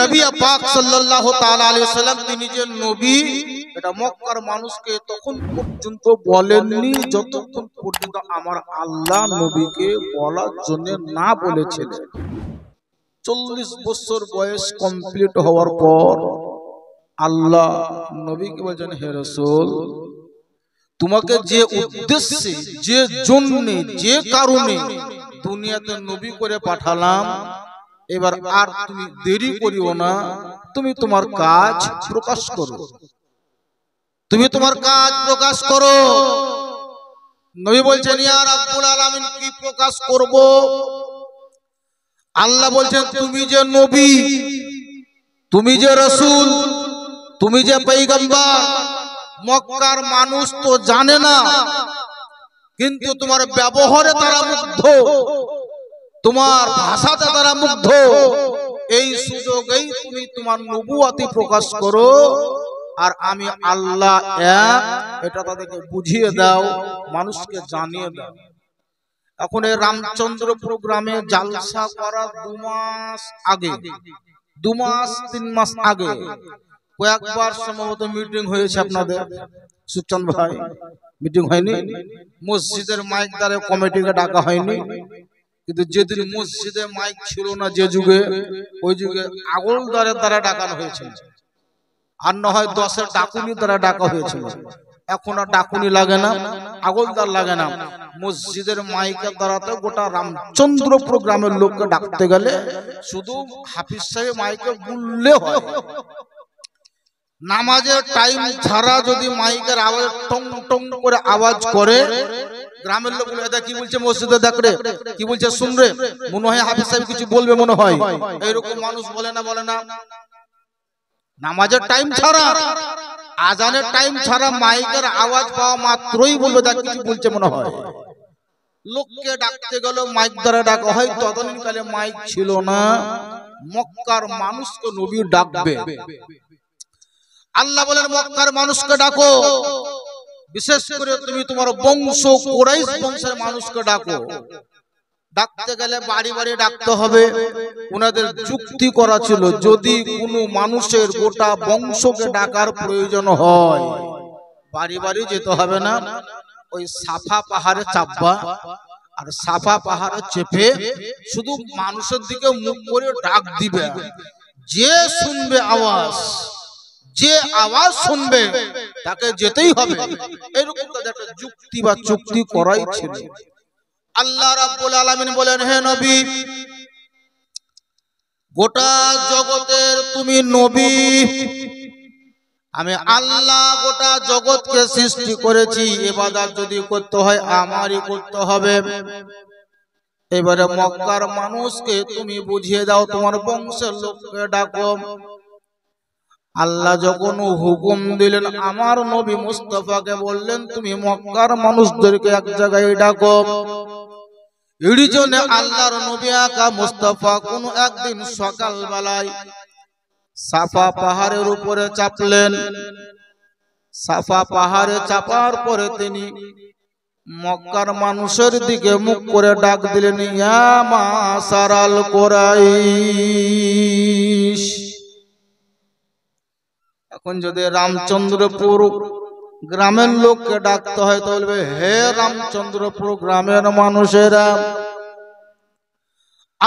নবী পাক তিনি যে নবী এটা মানুষকে তখন পর্যন্ত বলেননি যতক্ষণ আমার আল্লাহ নবীকে বলার জন্য না বলেছিলেন চল্লিশ বছর বয়স কমপ্লিট হওয়ার পর আল্লাহ নবীকে বলছেন হে রসুল তোমাকে যে উদ্দেশ্যে যে জন্য যে কারণে দুনিয়াতে নবী করে পাঠালাম এবার আর তুমি দেরি করিও না তুমি তোমার কাজ প্রকাশ করো তুমি তোমার কাজ প্রকাশ করো নবী বলছেন ইয়ার আব্বুল আলামিন কি প্রকাশ করব আল্লাহ বলছেন তুমি যে নবী তুমি যে রসুল তুমি যে পৈগম্বর মক্কার মানুষ তো জানে না কিন্তু তোমার ব্যবহারে তারা মুগ্ধ তোমার ভাষাটা তারা মুগ্ধ এই সুযোগেই তুমি তোমার নবুয়াতি প্রকাশ করো আর আমি আল্লাহ এটা তাদেরকে বুঝিয়ে দাও মানুষকে জানিয়ে দাও এখন এই রামচন্দ্র প্রোগ্রামে জালসা করা দু মাস আগে দু মাস তিন মাস আগে কয়েকবার সম্ভবত মিটিং হয়েছে আপনাদের সুচন্দ ভাই মিটিং হয়নি মসজিদের মাইক দ্বারা কমিটিকে ডাকা হয়নি কিন্তু যেদিন মসজিদে মাইক ছিল না যে যুগে ওই যুগে আগল দ্বারে দ্বারা ডাকানো হয়েছিল আর না হয় দশের ডাকুনি দ্বারা ডাকা হয়েছিল এখন আর ডাকুনি লাগে না দ্বার লাগে না মসজিদের মাইকের দ্বারাতে গোটা রামচন্দ্রপুর গ্রামের লোককে ডাকতে গেলে শুধু হাফিজ সাহেব মাইকে বললে হয় নামাজের টাইম ছাড়া যদি মাইকের আওয়াজ টং টং করে আওয়াজ করে গ্রামের লোক এটা কি বলছে মসজিদে দেখে কি বলছে শুনরে মনে হয় হাফিজ সাহেব কিছু বলবে মনে হয় এইরকম মানুষ বলে না বলে না নামাজের টাইম ছাড়া আজানের টাইম ছাড়া মাইকের আওয়াজ পাওয়া মাত্রই বলবে তার কিছু বলছে মনে হয় লোককে ডাকতে গেল মাইক দ্বারা ডাকা হয় তদনকালে মাইক ছিল না মক্কার মানুষকে নবী ডাকবে আল্লাহ বলেন মক্কার মানুষকে ডাকো বিশেষ করে তুমি তোমার বংশ কোরাইশ বংশের মানুষকে ডাকো ডাকতে গেলে বাড়ি বাড়ি ডাকতে হবে ওনাদের যুক্তি করা ছিল যদি কোনো মানুষের গোটা বংশকে ডাকার প্রয়োজন হয় বাড়ি বাড়ি যেতে হবে না ওই সাফা পাহাড়ে চাপবা আর সাফা পাহাড়ে চেপে শুধু মানুষের দিকে মুখ করে ডাক দিবে যে শুনবে আওয়াজ যে আওয়াজ শুনবে তাকে যেতেই হবে এরকম তাদের একটা যুক্তি বা চুক্তি করাই ছিল আল্লাহ রাব্বুল আলামিন বলেন হে নবী গোটা জগতের তুমি নবী আমি আল্লাহ গোটা জগৎকে সৃষ্টি করেছি এবাদার যদি করতে হয় আমারই করতে হবে এবারে মক্কার মানুষকে তুমি বুঝিয়ে দাও তোমার বংশের লোককে ডাকো আল্লাহ যখন হুকুম দিলেন আমার নবী মুস্তফাকে বললেন তুমি মক্কার মানুষদেরকে এক জায়গায় ডাকো ইড়িজনে আল্লাহর নবী আকা মুস্তফা কোন একদিন সকালবেলায় সাফা পাহাড়ের উপরে চাপলেন সাফা পাহাড়ে চাপার পরে তিনি মক্কার মানুষের দিকে মুখ করে ডাক দিলেন ইয়া মা সারাল কোরাইশ এখন যদি রামচন্দ্রপুর গ্রামের লোককে ডাকতে হয় তো বলবে হে রামচন্দ্রপুর গ্রামের মানুষেরা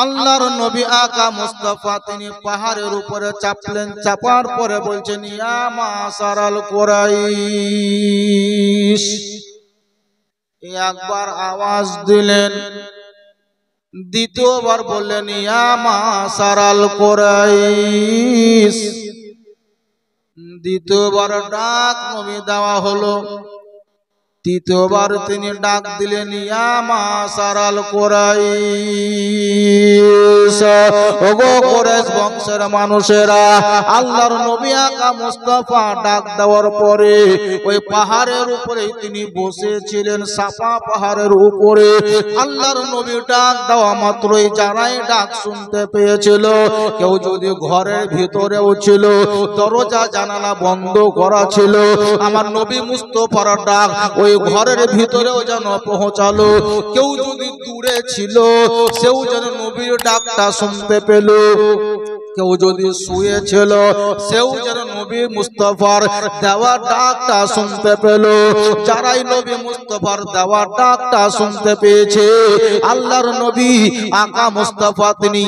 আল্লাহর নবী আকা মুস্তফা তিনি পাহাড়ের উপরে চাপলেন চাপার পরে বলছেন সারাল একবার আওয়াজ দিলেন দ্বিতীয়বার বললেন ইয়ামা সারাল কোরাইশ দ্বিতীয় বড় ডাক নবী দেওয়া হলো তৃতীয়বার তিনি ডাক দিলেন ইয়ামা সারাল কোরাইশ ওগো বংশের মানুষেরা আল্লাহর নবী আকা মুস্তফা ডাক দেওয়ার পরে ওই পাহাড়ের উপরে তিনি বসেছিলেন সাফা পাহাড়ের উপরে আল্লাহর নবী ডাক দেওয়া মাত্রই যারাই ডাক শুনতে পেয়েছিল কেউ যদি ঘরের ভিতরেও ছিল দরজা জানালা বন্ধ করা ছিল আমার নবী মুস্তফার ডাক ওই ওই ঘরের ভিতরেও যেন পৌঁছালো কেউ যদি দূরে ছিল সেও যেন নবীর ডাকটা শুনতে পেল কেউ যদি শুয়েছিল সেও যেন নবী মুস্তফার দেওয়া ডাকটা শুনতে পেল যারাই নবী মুস্তফার দেওয়া ডাকটা শুনতে পেয়েছে আল্লাহর নবী আকা মুস্তফা তিনি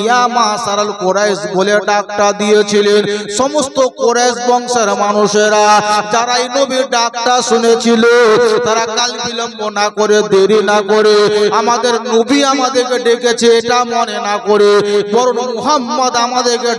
সারাল কোরাইশ বলে ডাকটা দিয়েছিলেন সমস্ত কোরাইশ বংশের মানুষেরা যারাই নবীর ডাকটা শুনেছিল তারা কাল বিলম্ব না করে দেরি না করে আমাদের নবী আমাদেরকে ডেকেছে এটা মনে না করে বরং মুহাম্মদ আমাদেরকে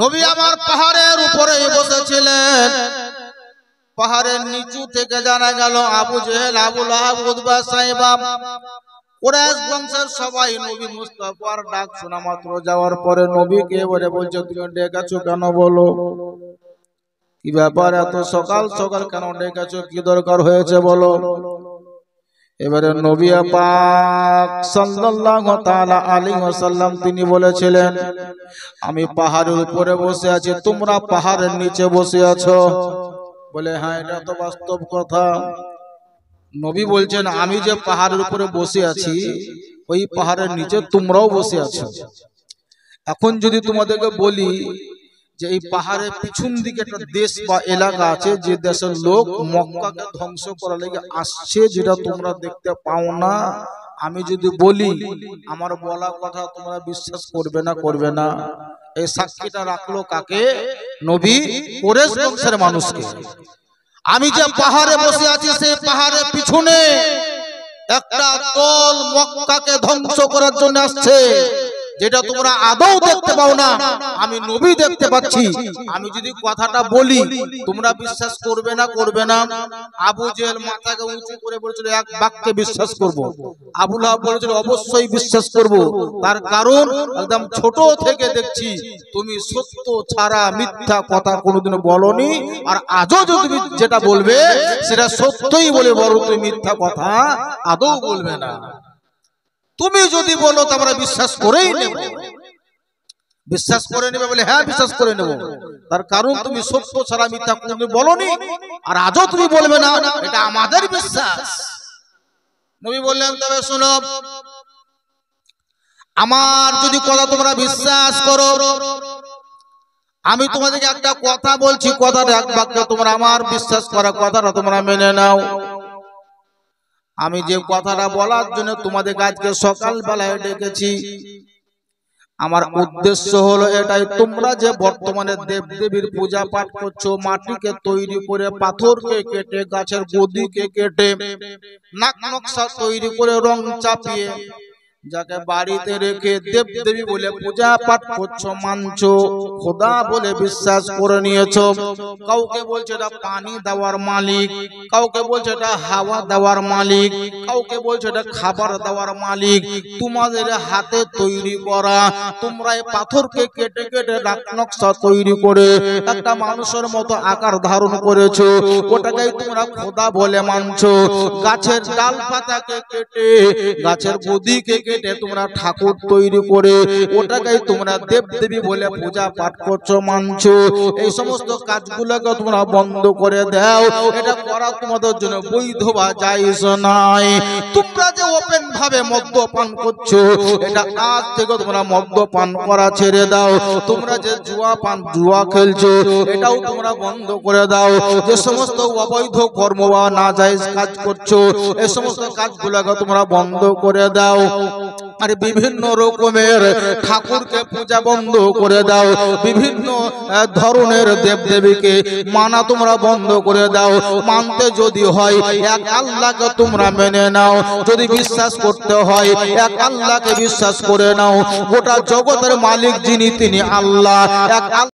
নবী আমার পাহাড়ের উপরে বসেছিলেন পাহাড়ের নিচু থেকে জানা গেল আবু জেহেল আবুল আবুদবা সাহেবা বংশের সবাই নবী শোনা মাত্র যাওয়ার পরে বলে তুমি কেন বলো কি ব্যাপার এত সকাল সকাল কেন ডেকেছো কি দরকার হয়েছে বলো এবারে নবিয়া পাক সাল্লাল্লাহু তাআলা আলাইহি ওয়াসাল্লাম তিনি বলেছিলেন আমি পাহাড়ের উপরে বসে আছি তোমরা পাহাড়ের নিচে বসে আছো বলে হ্যাঁ এটা তো বাস্তব কথা নবী বলছেন আমি যে পাহাড়ের উপরে বসে আছি ওই পাহাড়ের নিচে তোমরাও বসে আছো এখন যদি তোমাদেরকে বলি যে এই পাহাড়ের পিছন দিকে একটা দেশ বা এলাকা আছে যে দেশের লোক মক্কাকে ধ্বংস করার লেগে আসছে যেটা তোমরা দেখতে পাও না আমি যদি বলি আমার বলা কথা তোমরা বিশ্বাস করবে না করবে না এই সাক্ষীটা রাখলো কাকে নবী কোরেশ বংশের মানুষকে আমি যে পাহাড়ে বসে আছি সেই পাহাড়ের পিছনে একটা দল মক্কাকে ধ্বংস করার জন্য আসছে যেটা তোমরা আদৌ দেখতে পাও না আমি নবী দেখতে পাচ্ছি আমি যদি কথাটা বলি তোমরা বিশ্বাস করবে না করবে না আবু জেল মাথাকে উঁচু করে বলেছিল এক বাক্যে বিশ্বাস করব। আবুল হাব বলেছিল অবশ্যই বিশ্বাস করব। তার কারণ একদম ছোট থেকে দেখছি তুমি সত্য ছাড়া মিথ্যা কথা কোনোদিন বলনি আর আজও যদি যেটা বলবে সেটা সত্যই বলে বলো তুমি মিথ্যা কথা আদৌ বলবে না তুমি যদি বলো তো আমরা বিশ্বাস করেই নেব বিশ্বাস করে নেবে বলে হ্যাঁ বিশ্বাস করে নেব তার কারণ তুমি সত্য ছাড়া মিথ্যা তুমি বলনি আর আজও তুমি বলবে না এটা আমাদের বিশ্বাস নবী বললেন তবে শোনো আমার যদি কথা তোমরা বিশ্বাস করো আমি তোমাদেরকে একটা কথা বলছি কথাটা এক বাক্য তোমরা আমার বিশ্বাস করা কথাটা তোমরা মেনে নাও আমি যে কথাটা বলার জন্য তোমাদের সকাল সকালবেলায় ডেকেছি আমার উদ্দেশ্য হলো এটাই তোমরা যে বর্তমানে দেবদেবীর পূজা পাঠ করছো মাটিকে তৈরি করে পাথরকে কেটে গাছের গদিকে কেটে নাক নকশা তৈরি করে রং চাপিয়ে যাকে বাড়িতে রেখে দেব দেবী বলে পূজা পাঠ করছো মানছো খোদা বলে বিশ্বাস করে নিয়েছো কাউকে বলছে এটা পানি দেওয়ার মালিক কাউকে বলছে এটা হাওয়া দেওয়ার মালিক কাউকে বলছে এটা খাবার দেওয়ার মালিক তোমাদের হাতে তৈরি করা তোমরা এই পাথরকে কেটে কেটে নকশা তৈরি করে একটা মানুষের মতো আকার ধারণ করেছো ওটাকেই তোমরা খোদা বলে মানছো গাছের ডাল পাতাকে কেটে গাছের বদিকে কেটে তোমরা ঠাকুর তৈরি করে ওটাকেই তোমরা দেবদেবী বলে পূজা পাঠ করছো মানছো এই সমস্ত কাজগুলোকে তোমরা বন্ধ করে দাও এটা করা তোমাদের জন্য বৈধ বা যাইজ নয় তোমরা যে ওপেন ভাবে মদ্যপান করছো এটা আজ থেকে তোমরা মদ্যপান করা ছেড়ে দাও তোমরা যে জুয়া পান জুয়া খেলছো এটাও তোমরা বন্ধ করে দাও যে সমস্ত অবৈধ কর্ম বা না কাজ করছো এ সমস্ত কাজগুলোকে তোমরা বন্ধ করে দাও আর বিভিন্ন রকমের ঠাকুরকে পূজা বন্ধ করে দাও বিভিন্ন ধরনের দেবদেবীকে মানা তোমরা বন্ধ করে দাও মানতে যদি হয় এক আল্লাহকে তোমরা মেনে নাও যদি বিশ্বাস করতে হয় এক আল্লাহকে বিশ্বাস করে নাও গোটা জগতের মালিক যিনি তিনি আল্লাহ এক